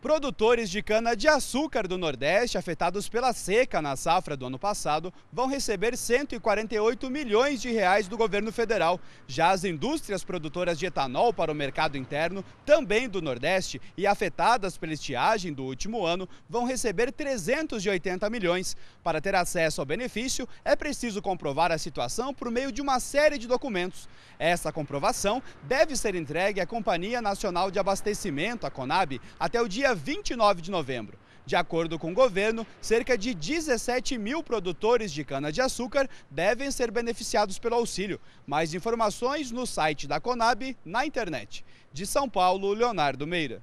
Produtores de cana-de-açúcar do Nordeste, afetados pela seca na safra do ano passado, vão receber 148 milhões de reais do governo federal. Já as indústrias produtoras de etanol para o mercado interno, também do Nordeste e afetadas pela estiagem do último ano, vão receber 380 milhões. Para ter acesso ao benefício, é preciso comprovar a situação por meio de uma série de documentos. Essa comprovação deve ser entregue à Companhia Nacional de Abastecimento, a Conab, até o dia dia 29 de novembro. De acordo com o governo, cerca de 17 mil produtores de cana-de-açúcar devem ser beneficiados pelo auxílio. Mais informações no site da Conab, na internet. De São Paulo, Leonardo Meira.